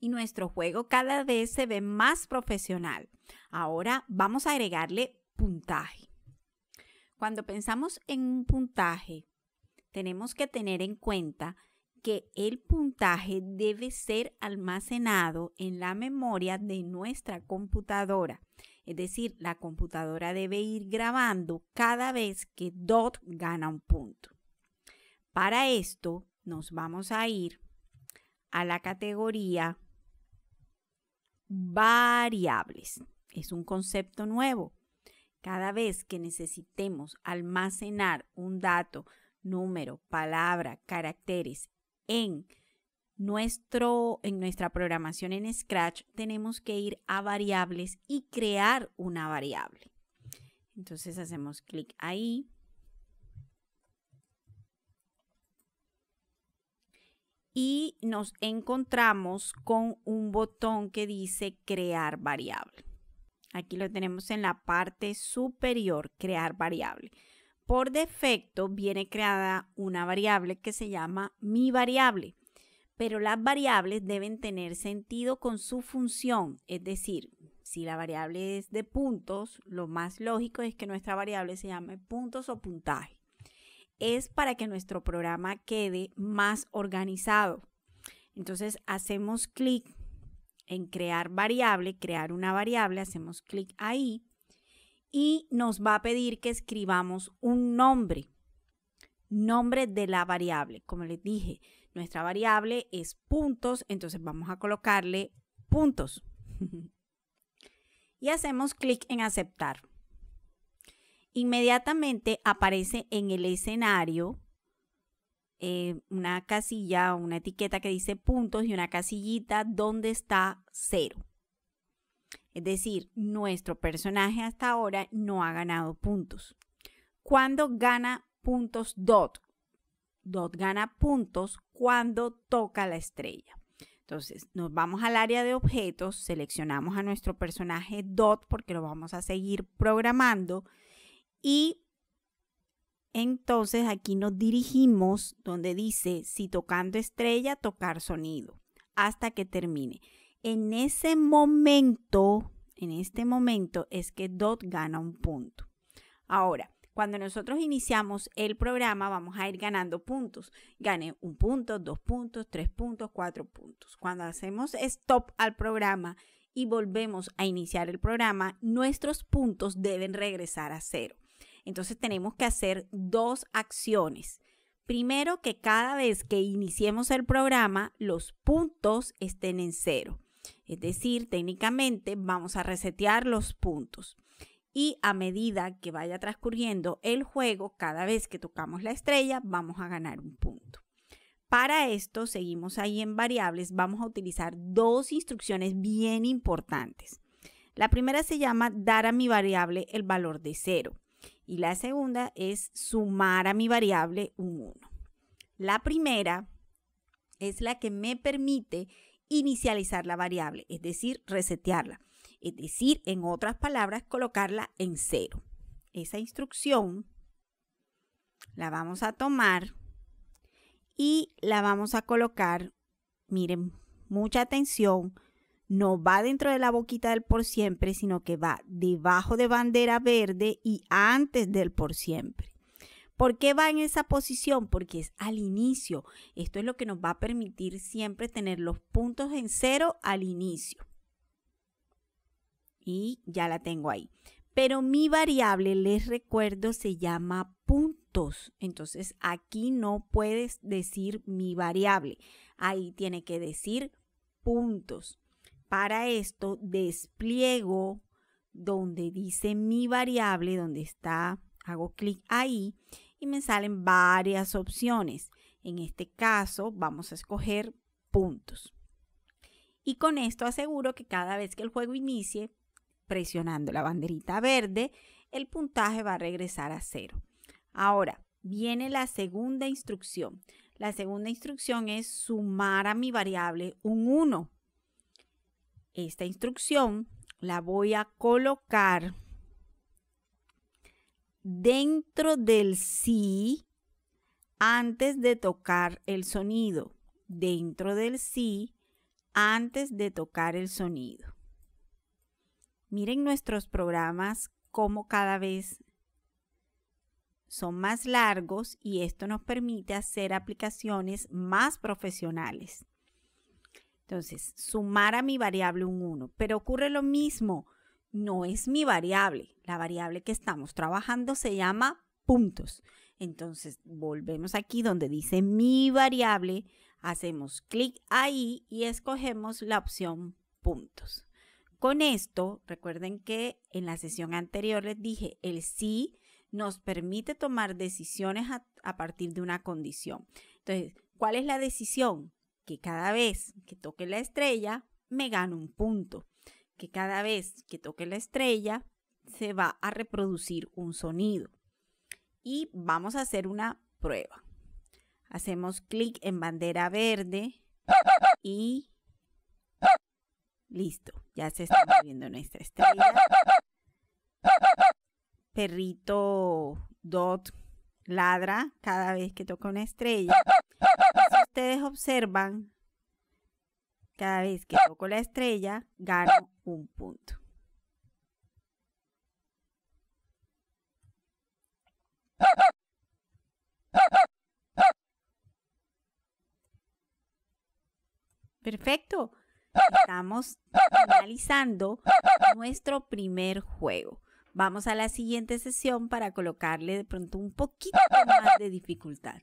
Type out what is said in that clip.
y nuestro juego cada vez se ve más profesional. Ahora vamos a agregarle puntaje. Cuando pensamos en un puntaje, tenemos que tener en cuenta que el puntaje debe ser almacenado en la memoria de nuestra computadora. Es decir, la computadora debe ir grabando cada vez que Dot gana un punto. Para esto nos vamos a ir a la categoría variables. Es un concepto nuevo. Cada vez que necesitemos almacenar un dato, número, palabra, caracteres en, nuestro, en nuestra programación en Scratch, tenemos que ir a variables y crear una variable. Entonces hacemos clic ahí, y nos encontramos con un botón que dice crear variable. Aquí lo tenemos en la parte superior, crear variable. Por defecto viene creada una variable que se llama mi variable, pero las variables deben tener sentido con su función, es decir, si la variable es de puntos, lo más lógico es que nuestra variable se llame puntos o puntaje es para que nuestro programa quede más organizado. Entonces hacemos clic en crear variable, crear una variable, hacemos clic ahí y nos va a pedir que escribamos un nombre, nombre de la variable. Como les dije, nuestra variable es puntos, entonces vamos a colocarle puntos. y hacemos clic en aceptar inmediatamente aparece en el escenario eh, una casilla o una etiqueta que dice puntos y una casillita donde está cero. Es decir, nuestro personaje hasta ahora no ha ganado puntos. ¿Cuándo gana puntos Dot? Dot gana puntos cuando toca la estrella. Entonces, nos vamos al área de objetos, seleccionamos a nuestro personaje Dot porque lo vamos a seguir programando y entonces aquí nos dirigimos donde dice, si tocando estrella, tocar sonido, hasta que termine. En ese momento, en este momento es que Dot gana un punto. Ahora, cuando nosotros iniciamos el programa, vamos a ir ganando puntos. Gane un punto, dos puntos, tres puntos, cuatro puntos. Cuando hacemos stop al programa y volvemos a iniciar el programa, nuestros puntos deben regresar a cero. Entonces tenemos que hacer dos acciones. Primero, que cada vez que iniciemos el programa, los puntos estén en cero. Es decir, técnicamente vamos a resetear los puntos. Y a medida que vaya transcurriendo el juego, cada vez que tocamos la estrella, vamos a ganar un punto. Para esto, seguimos ahí en variables, vamos a utilizar dos instrucciones bien importantes. La primera se llama dar a mi variable el valor de cero y la segunda es sumar a mi variable un 1. La primera es la que me permite inicializar la variable, es decir, resetearla, es decir, en otras palabras, colocarla en cero. Esa instrucción la vamos a tomar y la vamos a colocar, miren, mucha atención, no va dentro de la boquita del por siempre, sino que va debajo de bandera verde y antes del por siempre. ¿Por qué va en esa posición? Porque es al inicio. Esto es lo que nos va a permitir siempre tener los puntos en cero al inicio. Y ya la tengo ahí. Pero mi variable, les recuerdo, se llama puntos. Entonces aquí no puedes decir mi variable. Ahí tiene que decir puntos. Para esto despliego donde dice mi variable, donde está, hago clic ahí y me salen varias opciones. En este caso vamos a escoger puntos. Y con esto aseguro que cada vez que el juego inicie, presionando la banderita verde, el puntaje va a regresar a cero. Ahora, viene la segunda instrucción. La segunda instrucción es sumar a mi variable un 1 esta instrucción la voy a colocar dentro del sí antes de tocar el sonido. Dentro del sí antes de tocar el sonido. Miren nuestros programas como cada vez son más largos y esto nos permite hacer aplicaciones más profesionales. Entonces, sumar a mi variable un 1, pero ocurre lo mismo, no es mi variable, la variable que estamos trabajando se llama puntos. Entonces, volvemos aquí donde dice mi variable, hacemos clic ahí y escogemos la opción puntos. Con esto, recuerden que en la sesión anterior les dije, el sí nos permite tomar decisiones a, a partir de una condición. Entonces, ¿cuál es la decisión? que cada vez que toque la estrella me gano un punto, que cada vez que toque la estrella se va a reproducir un sonido. Y vamos a hacer una prueba. Hacemos clic en bandera verde y listo, ya se está moviendo nuestra estrella. Perrito Dot ladra cada vez que toca una estrella ustedes observan, cada vez que ¡Ah! toco la estrella, gano ¡Ah! un punto. Perfecto. Estamos finalizando nuestro primer juego. Vamos a la siguiente sesión para colocarle de pronto un poquito más de dificultad.